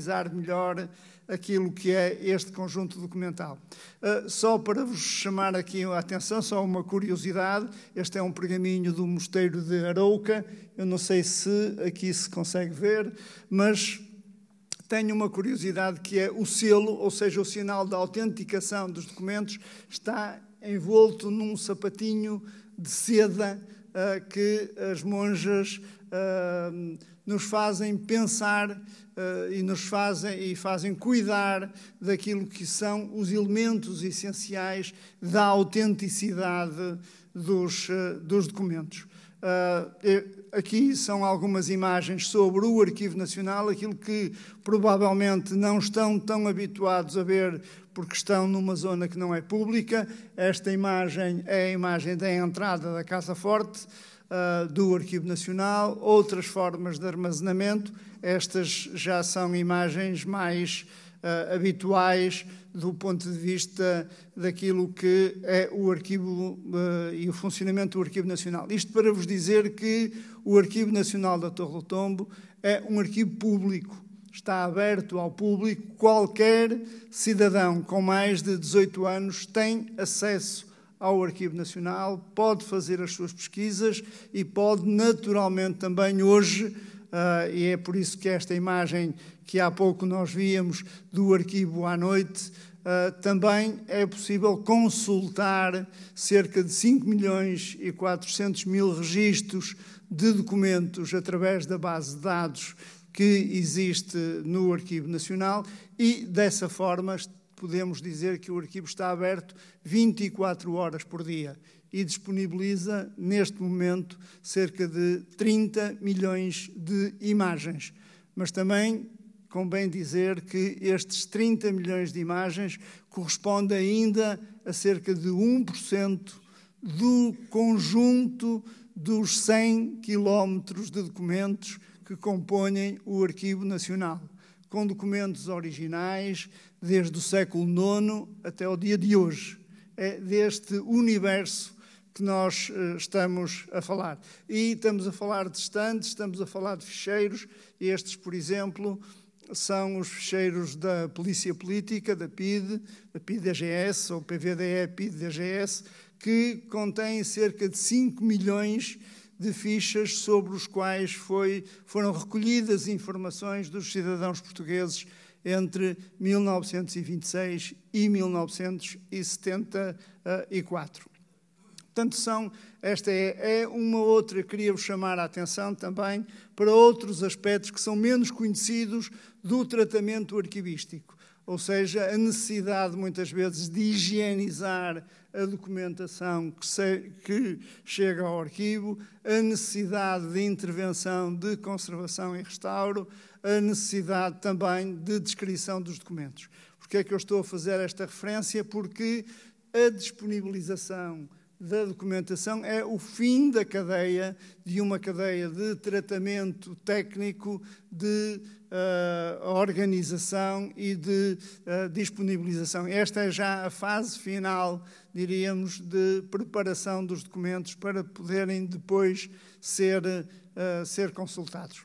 pesquisar melhor aquilo que é este conjunto documental. Uh, só para vos chamar aqui a atenção, só uma curiosidade, este é um pergaminho do Mosteiro de Arouca, eu não sei se aqui se consegue ver, mas tenho uma curiosidade que é o selo, ou seja, o sinal da autenticação dos documentos, está envolto num sapatinho de seda uh, que as monjas uh, nos fazem pensar uh, e nos fazem, e fazem cuidar daquilo que são os elementos essenciais da autenticidade dos, uh, dos documentos. Uh, aqui são algumas imagens sobre o Arquivo Nacional, aquilo que provavelmente não estão tão habituados a ver porque estão numa zona que não é pública. Esta imagem é a imagem da entrada da Casa Forte. Ah, do Arquivo Nacional, outras formas de armazenamento. Estas já são imagens mais uh, habituais do ponto de vista daquilo que é o arquivo uh, e o funcionamento do Arquivo Nacional. Isto para vos dizer que o Arquivo Nacional da Torre do Tombo é um arquivo público. Está aberto ao público. Qualquer cidadão com mais de 18 anos tem acesso ao Arquivo Nacional, pode fazer as suas pesquisas e pode, naturalmente, também hoje, uh, e é por isso que esta imagem que há pouco nós víamos do arquivo à noite, uh, também é possível consultar cerca de 5 milhões e 400 mil registros de documentos através da base de dados que existe no Arquivo Nacional e, dessa forma, podemos dizer que o arquivo está aberto 24 horas por dia e disponibiliza, neste momento, cerca de 30 milhões de imagens. Mas também convém dizer que estes 30 milhões de imagens correspondem ainda a cerca de 1% do conjunto dos 100 quilómetros de documentos que compõem o Arquivo Nacional com documentos originais desde o século IX até o dia de hoje. É deste universo que nós eh, estamos a falar. E estamos a falar de estantes, estamos a falar de ficheiros. Estes, por exemplo, são os ficheiros da Polícia Política, da PID, da PID-DGS ou PVDE-PID-DGS, que contém cerca de 5 milhões de de fichas sobre os quais foi, foram recolhidas informações dos cidadãos portugueses entre 1926 e 1974. Portanto, são, esta é, é uma outra, queria-vos chamar a atenção também para outros aspectos que são menos conhecidos do tratamento arquivístico ou seja, a necessidade muitas vezes de higienizar a documentação que, se, que, chega ao arquivo, a necessidade de intervenção de conservação e restauro, a necessidade também de descrição dos documentos. Porque é que eu estou a fazer esta referência? Porque a disponibilização da documentação é o fim da cadeia, de uma cadeia de tratamento técnico, de uh, organização e de uh, disponibilização. Esta é já a fase final, diríamos, de preparação dos documentos para poderem depois ser, uh, ser consultados.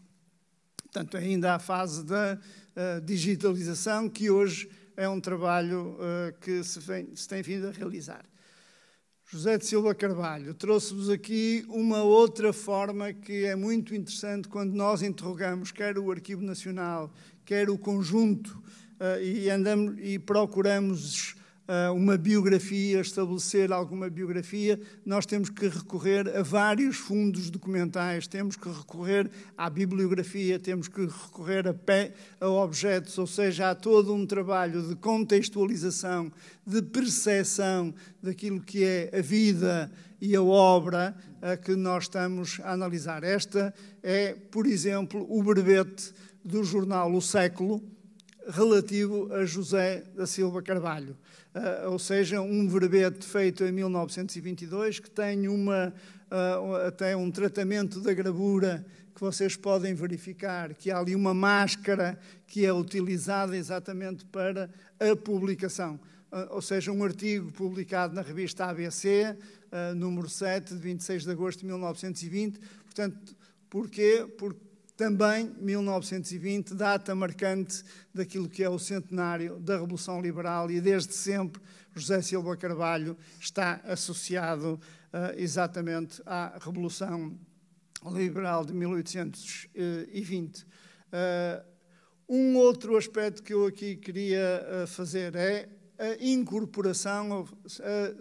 Portanto, ainda há a fase da digitalização, que hoje é um trabalho que se, vem, se tem vindo a realizar. José de Silva Carvalho trouxe-vos aqui uma outra forma que é muito interessante quando nós interrogamos quer o Arquivo Nacional, quer o conjunto, eh, e, andamos, e procuramos eh, uma biografia, estabelecer alguma biografia, nós temos que recorrer a vários fundos documentais, temos que recorrer à bibliografia, temos que recorrer a, pé, a objetos, ou seja, há todo um trabalho de contextualização, de percepção daquilo que é a vida e a obra a eh, que nós estamos a analisar. Esta é, por exemplo, o brevete do jornal O Século, relativo a José da Silva Carvalho, uh, ou seja, um verbete feito em 1922 que tem uma, uh, até um tratamento da gravura que vocês podem verificar, que há ali uma máscara que é utilizada exatamente para a publicação. Uh, ou seja, um artigo publicado na revista ABC, número 7, de 26 de agosto de 1920. Portanto, porquê? Porque também 1920, data marcante daquilo que é o centenário da Revolução Liberal e desde sempre José Silva Carvalho está associado uh, exatamente à Revolução Liberal de 1820. Uh, eh, um outro aspecto que eu aqui queria uh, fazer é a incorporação,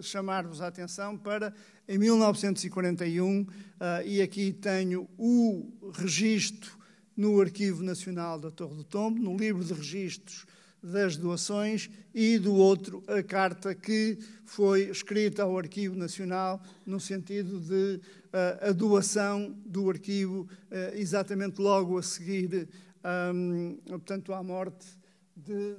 chamar-vos a atenção para em 1941, ah, e aqui tenho o registro no Arquivo Nacional da Torre do Tombo, no livro de registros das doações e do outro a carta que foi escrita ao Arquivo Nacional no sentido de uh, a doação do arquivo uh, exatamente logo a seguir, um, portanto, à morte de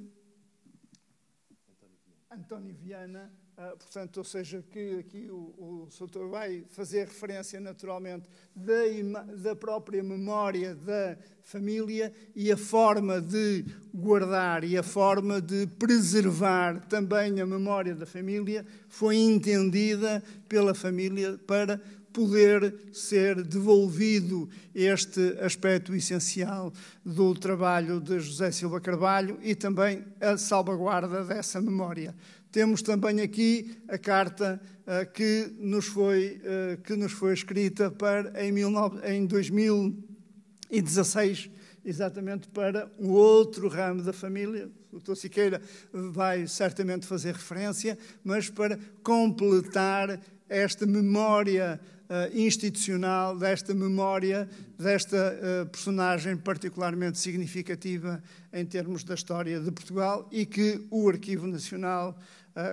António Viana ah, portanto, ou seja, que aqui o, o Soutor vai fazer referência naturalmente da, da própria memória da família e a forma de guardar e a forma de preservar também a memória da família foi entendida pela família para poder ser devolvido este aspecto essencial do trabalho de José Silva Carvalho e também a salvaguarda dessa memória. Temos também aqui a carta uh, que, nos foi, uh, que nos foi escrita para, em, 19, em 2016, exatamente para o outro ramo da família. O Dr. Siqueira vai certamente fazer referência, mas para completar esta memória uh, institucional desta memória, desta uh, personagem particularmente significativa em termos da história de Portugal e que o Arquivo Nacional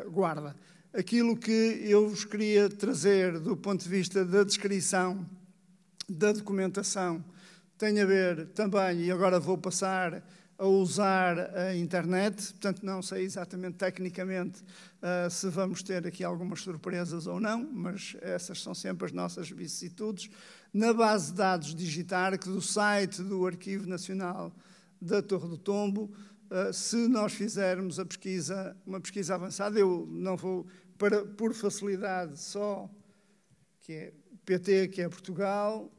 uh, guarda. Aquilo que eu vos queria trazer do ponto de vista da descrição, da documentação, tem a ver também, e agora vou passar a usar a internet, portanto, não sei exatamente tecnicamente uh, se vamos ter aqui algumas surpresas ou não, mas essas são sempre as nossas vicissitudes. Na base de dados que do site do Arquivo Nacional da Torre do Tombo, uh, se nós fizermos a pesquisa, uma pesquisa avançada, eu não vou, para, por facilidade, só que é PT, que é Portugal,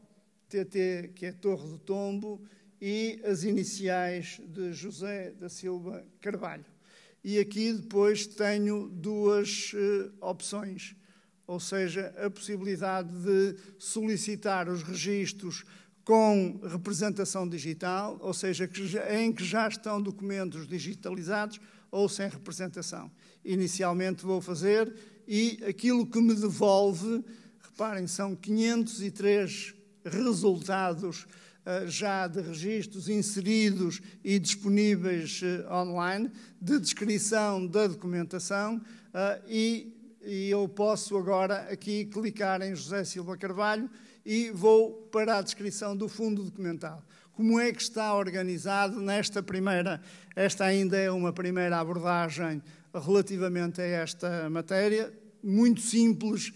TT, que é Torre do Tombo, e as iniciais de José da Silva Carvalho. E aqui depois tenho duas uh, opções, ou seja, a possibilidade de solicitar os registros com representação digital, ou seja, em que já estão documentos digitalizados ou sem representação. Inicialmente vou fazer e aquilo que me devolve, reparem, são 503 resultados eh, já de registros inseridos e disponíveis eh, online, de descrição da documentação eh, e, e eu posso agora aqui clicar em José Silva Carvalho e vou para a descrição do fundo documental. Como é que está organizado nesta primeira, esta ainda é uma primeira abordagem relativamente a esta matéria, muito simples,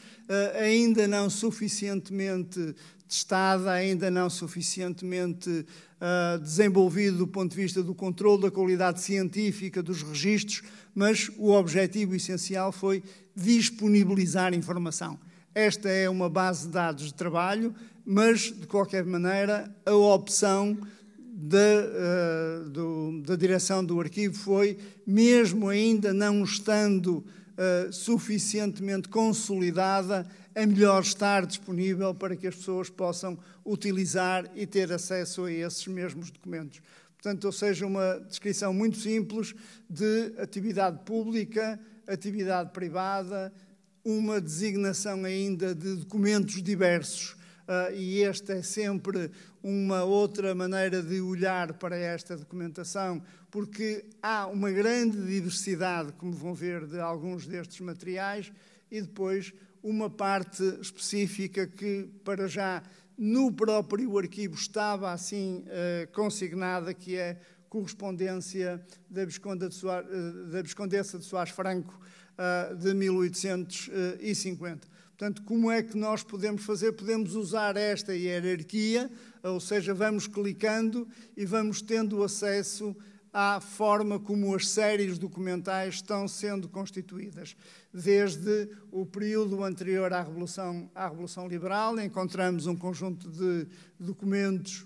ainda não suficientemente testada, ainda não suficientemente uh, desenvolvido do ponto de vista do controle da qualidade científica dos registros, mas o objetivo essencial foi disponibilizar informação. Esta é uma base de dados de trabalho, mas, de qualquer maneira, a opção da, uh, do, da direção do arquivo foi, mesmo ainda não estando uh, suficientemente consolidada, é melhor estar disponível para que as pessoas possam utilizar e ter acesso a esses mesmos documentos. Portanto, ou seja, uma descrição muito simples de atividade pública, atividade privada, uma designação ainda de documentos diversos. Uh, e esta é sempre uma outra maneira de olhar para esta documentação, porque há uma grande diversidade, como vão ver, de alguns destes materiais, e depois uma parte específica que, para já, no próprio arquivo estava assim eh, consignada, que é correspondência da de Soares, eh, da Viscondessa de Soares Franco eh, de 1850. Portanto, como é que nós podemos fazer? Podemos usar esta hierarquia, ou seja, vamos clicando e vamos tendo acesso a à forma como as séries documentais estão sendo constituídas. Desde o período anterior à Revolução, à Revolução Liberal, encontramos um conjunto de documentos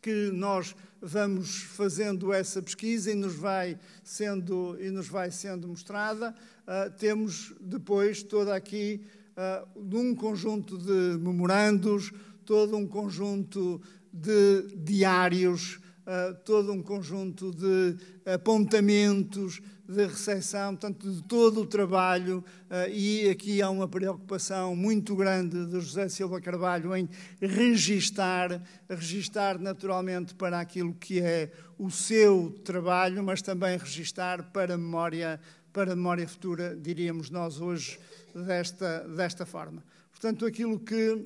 que nós vamos fazendo essa pesquisa e nos vai sendo, e nos vai sendo mostrada. Uh, temos depois toda aqui uh, ah, um conjunto de memorandos, todo um conjunto de diários eh, todo um conjunto de apontamentos, de recepção, portanto, de todo o trabalho, uh, e aqui há uma preocupação muito grande de José Silva Carvalho em registar, registar naturalmente para aquilo que é o seu trabalho, mas também registar para a memória, para a memória futura, diríamos nós hoje, desta, desta forma. Portanto, aquilo que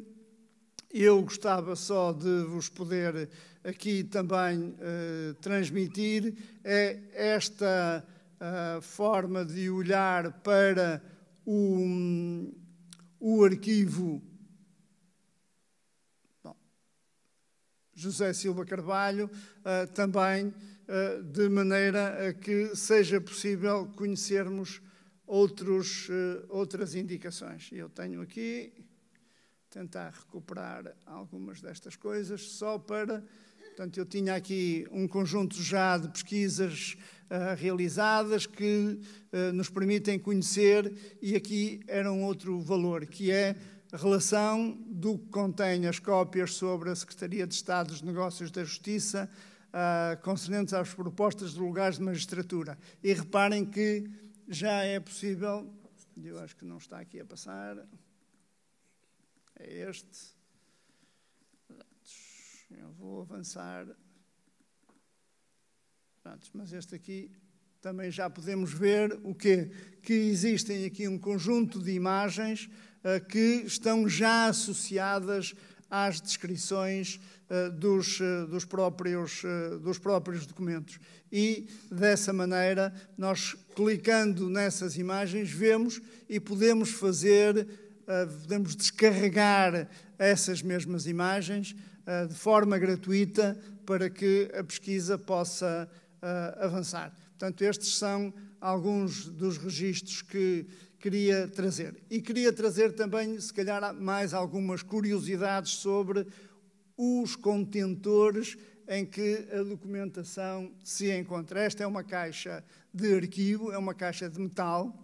eu gostava só de vos poder aqui também eh, transmitir é esta eh, forma de olhar para o, o arquivo. Bom, José Silva Carvalho, eh, também de maneira a que seja possível conhecermos outros, outras indicações. Eu tenho aqui tentar recuperar algumas destas coisas só para Portanto, eu tinha aqui um conjunto já de pesquisas uh, realizadas que uh, nos permitem conhecer, e aqui era um outro valor, que é a relação do que contém as cópias sobre a Secretaria de Estado dos Negócios da Justiça uh, concernentes às propostas de lugares de magistratura. E reparem que já é possível, eu acho que não está aqui a passar, é este eu vou avançar. Pronto, mas este aqui também já podemos ver o quê? Que existem aqui um conjunto de imagens uh, que estão já associadas às descrições uh, dos, uh, dos, próprios, dos próprios documentos. E, dessa maneira, nós clicando nessas imagens, vemos e podemos fazer, podemos descarregar essas mesmas imagens eh, de forma gratuita para que a pesquisa possa eh, avançar. Portanto, estes são alguns dos registros que queria trazer. E queria trazer também, se calhar, mais algumas curiosidades sobre os contentores em que a documentação se encontra. Esta é uma caixa de arquivo, é uma caixa de metal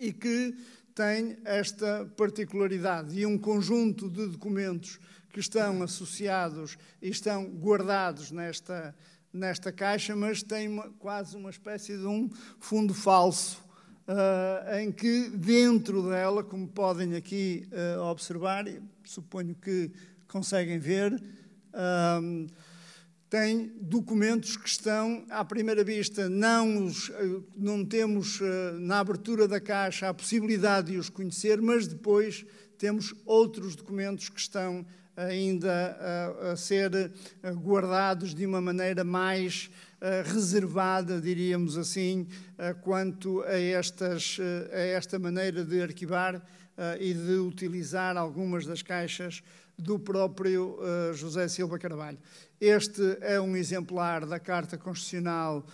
e que tem esta particularidade e um conjunto de documentos que estão associados e estão guardados nesta, nesta caixa, mas tem uma, quase uma espécie de um fundo falso. Uh, em que dentro dela, como podem aqui uh, observar, e suponho que conseguem ver, uh, tem documentos que estão, à primeira vista, não, os, eh, não temos na abertura da caixa a possibilidade de os conhecer, mas depois temos outros documentos que estão ainda a, ser guardados de uma maneira mais reservada, diríamos assim, quanto a, estas, a esta maneira de arquivar e de utilizar algumas das caixas do próprio José Silva Carvalho. Este é um exemplar da Carta Constitucional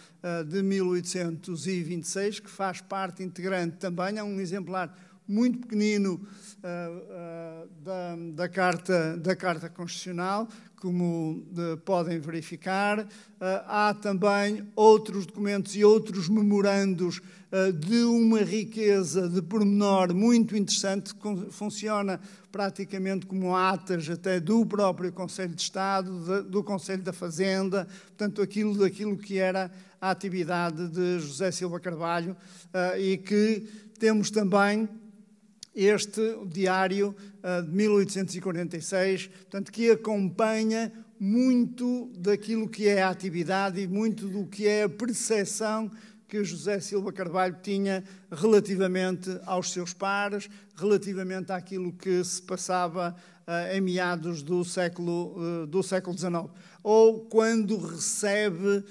de 1826, que faz parte integrante também, é um exemplar muito pequenino uh, uh, da, da, carta, da Carta Constitucional, como de, ah, podem verificar. Uh, há também outros documentos e outros memorandos de uma riqueza de pormenor muito interessante, que funciona praticamente como atas até do próprio Conselho de Estado, de, do Conselho da Fazenda, portanto, aquilo daquilo que era a atividade de José Silva Carvalho e que temos também este diário ah, de 1846, portanto, que acompanha muito daquilo que é a atividade e muito do que é a percepção que José Silva Carvalho tinha relativamente aos seus pares, relativamente àquilo que se passava uh, em meados do século, uh, do século XIX. Ou quando recebe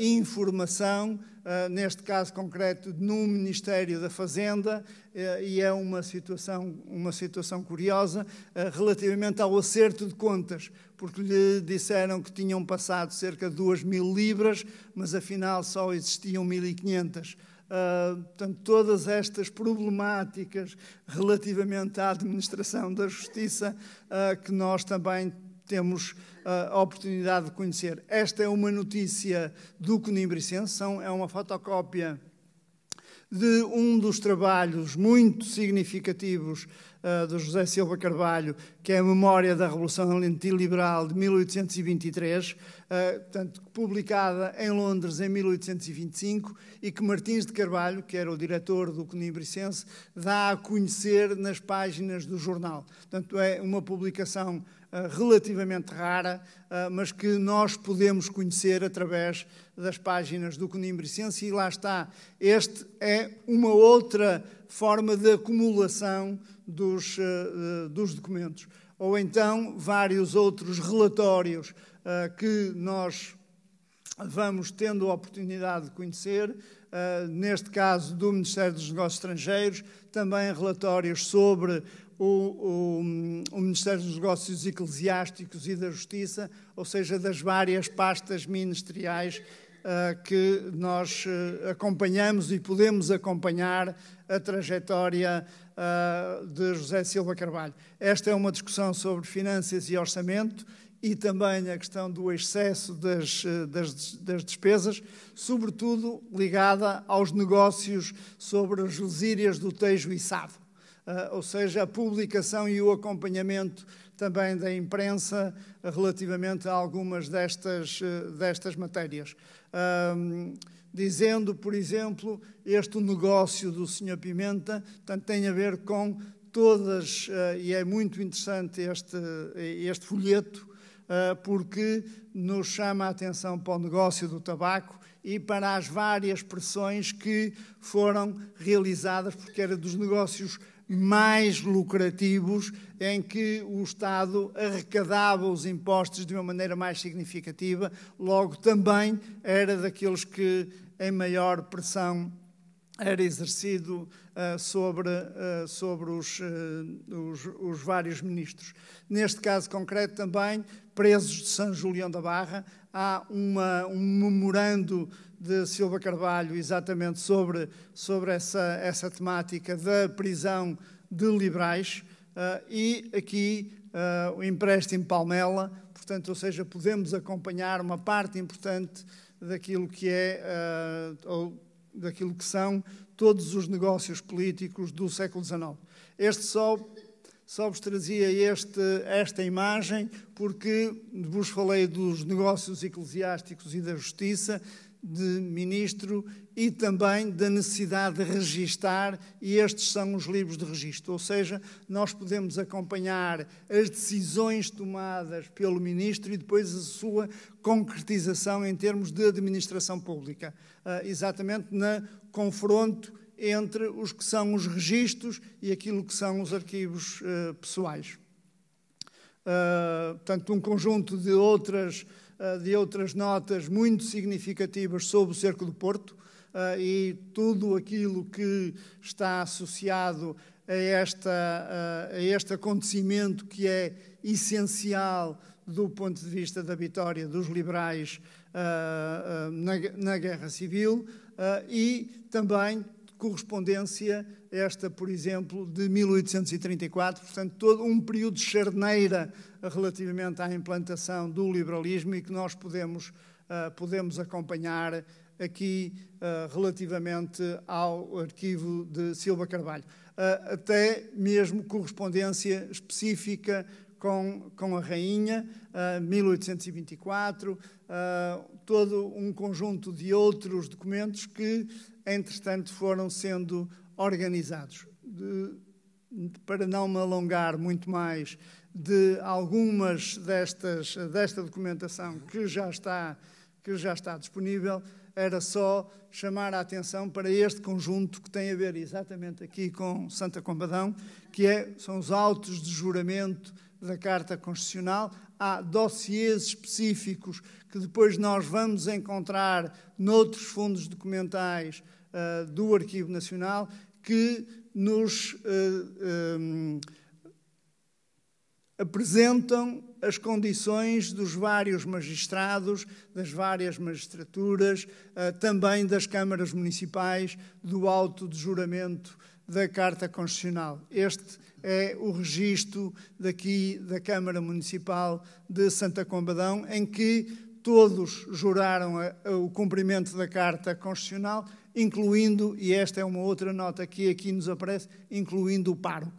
informação ah, neste caso concreto, no Ministério da Fazenda, eh, e é uma situação, uma situação curiosa eh, relativamente ao acerto de contas, porque lhe disseram que tinham passado cerca de 2 mil libras, mas afinal só existiam 1.500. Uh, ah, portanto, todas estas problemáticas relativamente à administração da justiça uh, que nós também temos ah, a oportunidade de conhecer. Esta é uma notícia do Conimbricense, é uma fotocópia de um dos trabalhos muito significativos uh, ah, do José Silva Carvalho, que é a Memória da Revolução Liberal de 1823, uh, ah, portanto, publicada em Londres em 1825, e que Martins de Carvalho, que era o diretor do Conimbricense, dá a conhecer nas páginas do jornal. Portanto, é uma publicação eh, relativamente rara, eh, mas que nós podemos conhecer através das páginas do Conimbricense, e lá está. Este é uma outra forma de acumulação dos, eh, dos documentos. Ou então vários outros relatórios que nós vamos tendo a oportunidade de conhecer, neste caso do Ministério dos Negócios Estrangeiros, também relatórios sobre o, o, o, Ministério dos Negócios Eclesiásticos e da Justiça, ou seja, das várias pastas ministeriais uh, que nós uh, acompanhamos e podemos acompanhar a trajetória uh, de José Silva Carvalho. Esta é uma discussão sobre finanças e orçamento e também a questão do excesso das, das, das, despesas, sobretudo ligada aos negócios sobre as lesírias do Tejo e Sado. Ah, ou seja, a publicação e o acompanhamento também da imprensa relativamente a algumas destas, ah, destas matérias. dizendo, por exemplo, este negócio do Sr. Pimenta portanto, tem a ver com todas, ah, e é muito interessante este, este folheto, porque nos chama a atenção para o negócio do tabaco e para as várias pressões que foram realizadas, porque era dos negócios mais lucrativos, em que o Estado arrecadava os impostos de uma maneira mais significativa, logo também era daqueles que em maior pressão era exercido uh, sobre, uh, sobre os, uh, os, os, vários ministros. Neste caso concreto, também, presos de São Julião da Barra, há uma, um memorando de Silva Carvalho exatamente sobre, sobre essa, essa temática da prisão de liberais uh, eh, e aqui uh, o empréstimo Palmela, portanto, ou seja, podemos acompanhar uma parte importante daquilo que é uh, ou daquilo que são todos os negócios políticos do século XIX. Este só só vos trazia este, esta imagem porque vos falei dos negócios eclesiásticos e da justiça de ministro e também da necessidade de registar, e estes são os livros de registro, ou seja, nós podemos acompanhar as decisões tomadas pelo ministro e depois a sua concretização em termos de administração pública, ah, exatamente no confronto entre os que são os registros e aquilo que são os arquivos ah, pessoais. Ah, portanto, um conjunto de outras eh, de outras notas muito significativas sobre o Cerco do Porto eh, e tudo aquilo que está associado a, esta, eh, a este acontecimento que é essencial do ponto de vista da vitória dos liberais na, na Guerra Civil e também correspondência, esta, por exemplo, de 1834, portanto, todo um período de charneira relativamente à implantação do liberalismo e que nós podemos, uh, podemos acompanhar aqui uh, relativamente ao arquivo de Silva Carvalho. Uh, até mesmo correspondência específica com, com a Rainha, uh, 1824, todo um conjunto de outros documentos que entretanto, foram sendo organizados. De, para não me alongar muito mais de algumas destas, desta documentação que já está, que já está disponível, era só chamar a atenção para este conjunto que tem a ver exatamente aqui com Santa Combadão, que é, são os autos de juramento da Carta Constitucional, há dossiês específicos que depois nós vamos encontrar noutros fundos documentais uh, do Arquivo Nacional que nos uh, eh, um, eh, apresentam as condições dos vários magistrados, das várias magistraturas, eh, também das câmaras municipais, do auto de juramento da Carta Constitucional. Este é o registro daqui da Câmara Municipal de Santa Combadão, em que todos juraram eh, o cumprimento da Carta Constitucional, incluindo, e esta é uma outra nota que aqui nos aparece, incluindo o pároco.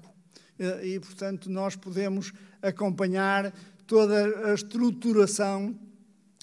Eh, e, portanto, nós podemos acompanhar toda a estruturação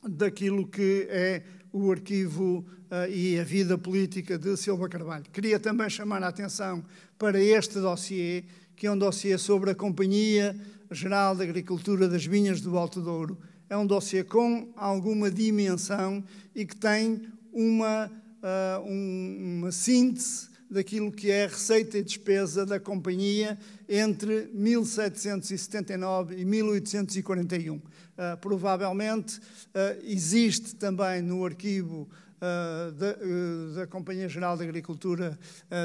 daquilo que é o arquivo uh, e a vida política de Silva Carvalho. Queria também chamar a atenção para este dossiê, que é um dossiê sobre a Companhia Geral de Agricultura das Vinhas do Alto Douro. É um dossiê com alguma dimensão e que tem uma, uh, um, uma síntese daquilo que é receita e despesa da companhia entre 1779 e 1841. Uh, ah, provavelmente uh, existe também no arquivo uh, da, da, Companhia Geral de Agricultura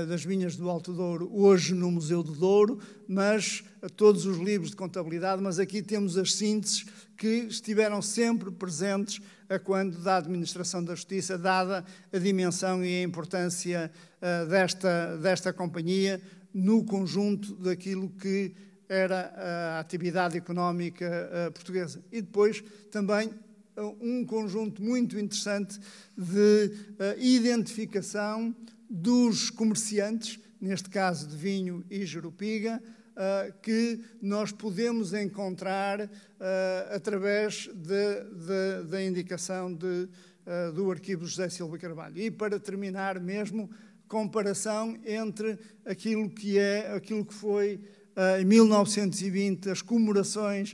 das Minhas do Alto Douro, hoje no Museu do Douro, mas todos os livros de contabilidade, mas aqui temos as sínteses que estiveram sempre presentes a quando da Administração da Justiça, dada a dimensão e a importância eh, desta, desta companhia no conjunto daquilo que era eh, a atividade económica eh, portuguesa. E depois também um conjunto muito interessante de identificação dos comerciantes, neste caso de vinho e jerupiga, uh, que nós podemos encontrar uh, através da indicação de, uh, do arquivo José Silva Carvalho. E para terminar mesmo, comparação entre aquilo que é, aquilo que foi em 1920 as comemorações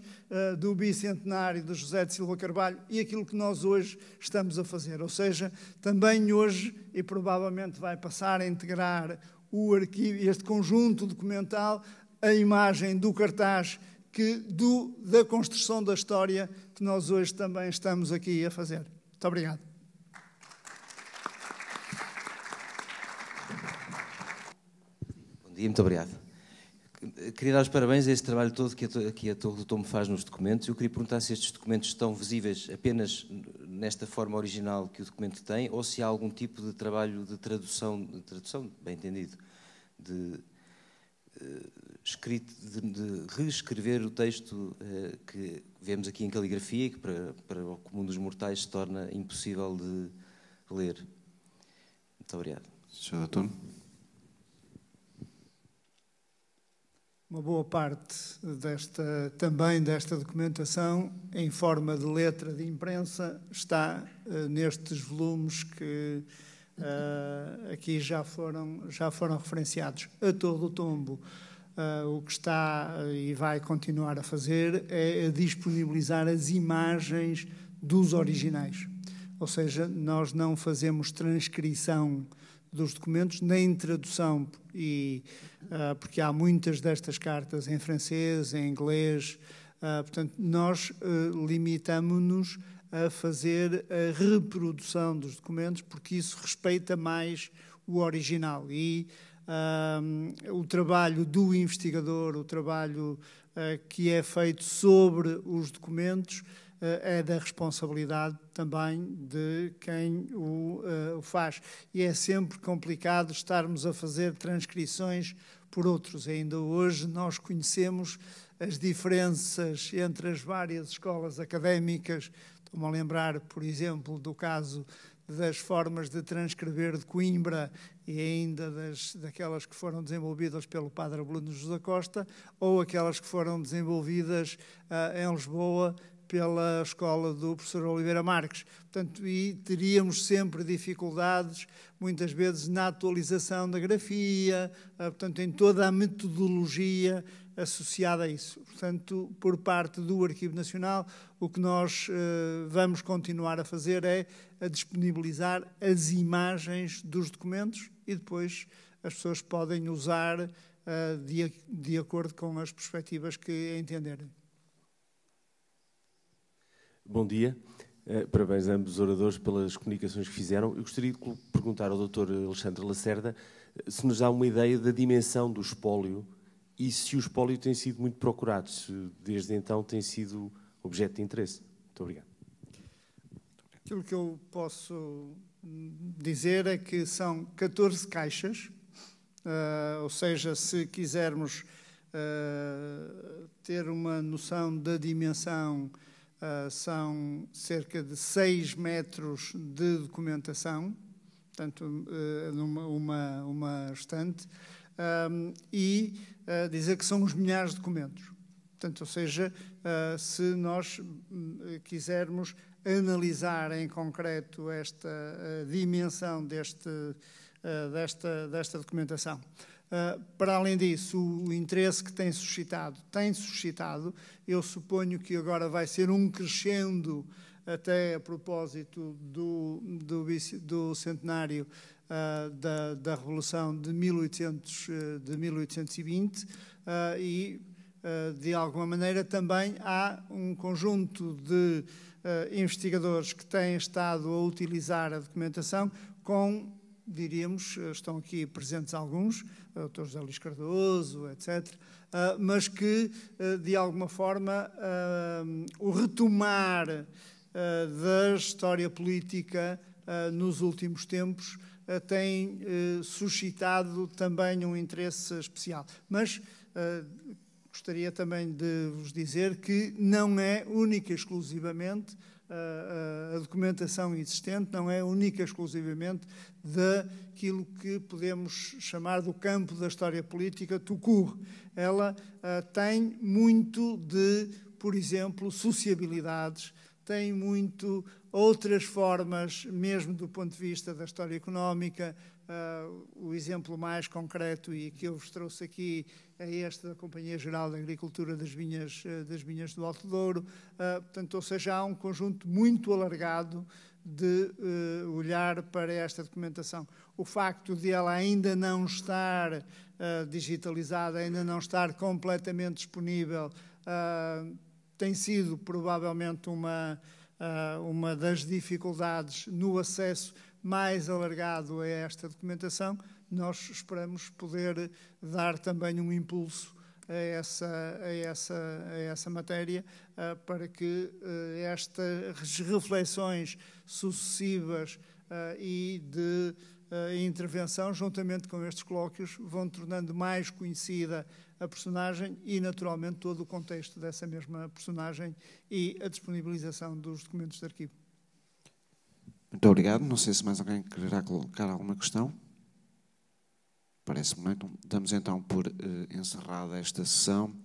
do bicentenário de José de Silva Carvalho e aquilo que nós hoje estamos a fazer. Ou seja, também hoje, e provavelmente vai passar a integrar o arquivo, este conjunto documental, a imagem do cartaz que, do, da construção da história que nós hoje também estamos aqui a fazer. Muito obrigado. Bom dia, muito obrigado. Queria dar os parabéns a esse trabalho todo que a, que a Torre do Tomo faz nos documentos. Eu queria perguntar se estes documentos estão visíveis apenas nesta forma original que o documento tem ou se há algum tipo de trabalho de tradução, de tradução bem entendido, de, eh, escrito, de, de reescrever o texto uh, que vemos aqui em caligrafia e que para, para o comum dos mortais se torna impossível de ler. Muito obrigado. Sr. Doutor. Uma boa parte desta, também desta documentação, em forma de letra de imprensa, está uh, nestes volumes que uh, aqui já foram, já foram referenciados, a todo o tombo. Uh, o que está uh, e vai continuar a fazer é a disponibilizar as imagens dos originais. Ou seja, nós não fazemos transcrição dos documentos, nem tradução, e, uh, porque há muitas destas cartas em francês, em inglês. portanto, nós limitamos-nos a fazer a reprodução dos documentos, porque isso respeita mais o original. E o trabalho do investigador, o trabalho uh, que é feito sobre os documentos, uh, é da responsabilidade também de quem o, uh, o, faz. E é sempre complicado estarmos a fazer transcrições por outros. Ainda hoje nós conhecemos as diferenças entre as várias escolas académicas. Estou-me a lembrar, por exemplo, do caso das formas de transcrever de Coimbra e ainda das, daquelas que foram desenvolvidas pelo padre Bruno José Costa ou aquelas que foram desenvolvidas uh, em Lisboa pela escola do professor Oliveira Marques. Portanto, e teríamos sempre dificuldades, muitas vezes, na atualização da grafia, ah, portanto, em toda a metodologia associada a isso. Portanto, por parte do Arquivo Nacional, o que nós eh, vamos continuar a fazer é a disponibilizar as imagens dos documentos e depois as pessoas podem usar eh, de, de acordo com as perspectivas que entenderem. Bom dia. Eh, parabéns a ambos os oradores pelas comunicações que fizeram. Eu gostaria de perguntar ao Dr. Alexandre Lacerda se nos dá uma ideia da dimensão do espólio e se os espólio têm sido muito procurados se desde então tem sido objeto de interesse. Muito obrigado. Aquilo que eu posso dizer é que são 14 caixas, uh, ou seja, se quisermos uh, ter uma noção da dimensão, uh, são cerca de 6 metros de documentação, portanto, numa uma, uma estante um, e uh, dizer que são os milhares de documentos. Portanto, ou seja, uh, se nós hum, quisermos analisar em concreto esta ah, dimensão deste, desta, desta documentação. Uh, para além disso, o interesse que tem suscitado, tem suscitado, eu suponho que agora vai ser um crescendo até a propósito do, do, do centenário uh, da, da, Revolução de, 1800, eh, de 1820 e, eh, de alguma maneira, também há um conjunto de investigadores que têm estado a utilizar a documentação com diríamos, estão aqui presentes alguns, o Dr. José Luís Cardoso, etc., mas que, de alguma forma, o retomar da história política nos últimos tempos eh, tem eh, suscitado também um interesse especial. Mas eh, gostaria também de vos dizer que não é única exclusivamente a documentação existente não é única exclusivamente daquilo que podemos chamar do campo da história política tucur. Ela tem muito de, por exemplo, sociabilidades, tem muito outras formas, mesmo do ponto de vista da história económica. Uh, o exemplo mais concreto e que eu vos trouxe aqui é este da Companhia Geral de Agricultura das Vinhas, ah, das vinhas do Alto Douro. Uh, portanto, ou seja, há um conjunto muito alargado de uh, olhar para esta documentação. O facto de ela ainda não estar uh, digitalizada, ainda não estar completamente disponível, uh, tem sido provavelmente uma ah, uma das dificuldades no acesso mais alargado a esta documentação, nós esperamos poder dar também um impulso a essa, a essa, a essa matéria ah, para que ah, estas reflexões sucessivas e de a eh, intervenção, juntamente com estes colóquios, vão tornando mais conhecida a personagem e, naturalmente, todo o contexto dessa mesma personagem e a disponibilização dos documentos de arquivo. Muito obrigado. Não sei se mais alguém quererá colocar alguma questão. Parece-me, então. Damos então por eh, encerrada esta sessão.